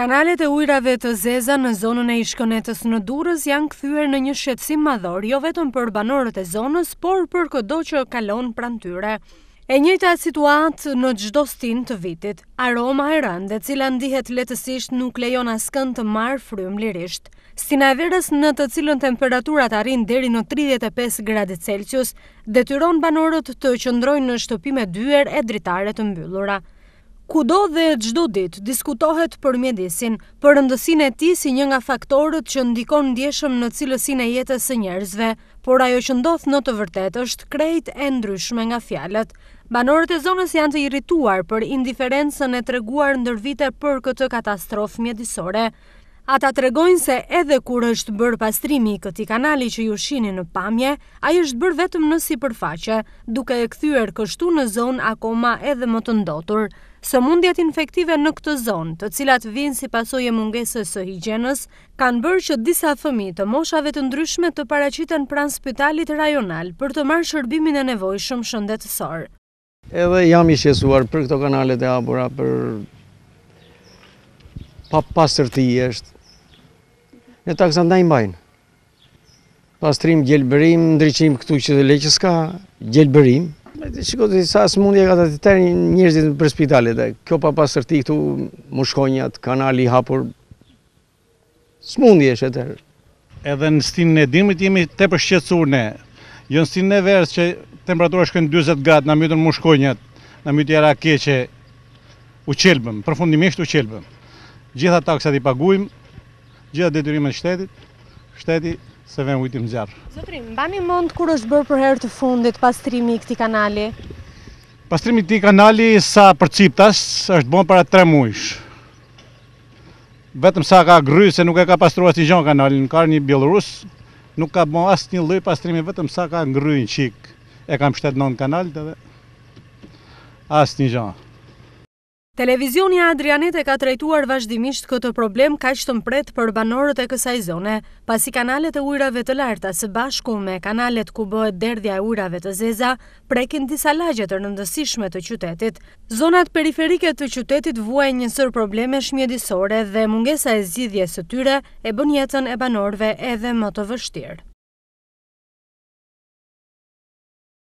Kanalet e ujrave të zeza në zonën e ishkonetës në durës janë këthyër në një shqetsim madhor, jo vetëm për banorët e zonës, por për këdo që kalon prantyre. E njëta situatë në gjdo stin të vitit, aroma e rëndë, cila ndihet letësisht nuk lejon askën të marë frymë lirisht. Sinaverës e verës në të cilën temperaturat arin deri në 35 gradë Celsius, detyron banorët të qëndrojnë në shtëpime dyër e dritare të mbyllura. Kudo dhe gjdo dit diskutohet për mjedisin, për rëndësin e ti si një nga faktorët që ndikon ndjeshëm në cilësine e jetës e njerëzve, por ajo që ndodhë në të vërtet është krejt e ndryshme nga fjalët. Banorët e zonës janë të irrituar për indiferensën e treguar ndër vite për këtë katastrofë mjedisore. Ata të regojnë se edhe kur është bërë pastrimi këti kanali që ju shini në pamje, a i është bërë vetëm në si përfaqe, duke e këthyër kështu në zonë akoma edhe më të ndotur. Së mundjet infektive në këtë zonë, të cilat vinë si pasoje mungesës së higjenës, kanë bërë që disa fëmi të moshave të ndryshme të paracitën pran spitalit rajonal për të marë shërbimin e nevojshëm shëndetësor. Edhe jam i shesuar për këto kanalet e abura, për pasërti është, e taksa ndaj mbajnë. Pastrim, gjelbërim, ndryqim këtu që dhe leqës ka, shiko Shikot, sa së mundje ka të të tërë njërëzit për spitalet, kjo pa pasërti këtu, shkonjat, kanali, hapur, së mundje e tërë. Edhe në stinë në dimit jemi të për ne, jo në stinë në verës që temperatura shkojnë 20 gradë, në mytën mushkonjat, në mytë jara keqe, u qelbëm, përfundimisht u qelbëm. Gjitha taksat i pagujmë, gjitha e shtetit, shteti se vend ujtim zjarë. Zotrim, bani mund kur është bërë për herë të fundit pastrimi i këti kanali? Pastrimi këti kanali sa për ciptas është bërë para tre mujsh. Vetëm sa ka gry se nuk e ka pastrua si gjonë kanalin, nuk ka një bjellurus, nuk ka bon asë një lëj pastrimi, vetëm sa ka ngry në E kam shtetë në kanalit edhe asë një gjonë. Televizionja Adrianete ka trajtuar vazhdimisht këtë problem ka që të mpret për banorët e kësaj zone, pasi kanalet e ujrave të larta së bashku me kanalet ku bëhet derdhja e ujrave të zeza, prekin disa lagjet të rëndësishme të qytetit. Zonat periferike të qytetit vuaj njësër probleme shmjedisore dhe mungesa e zidhje së tyre e bën jetën e banorve edhe më të vështirë.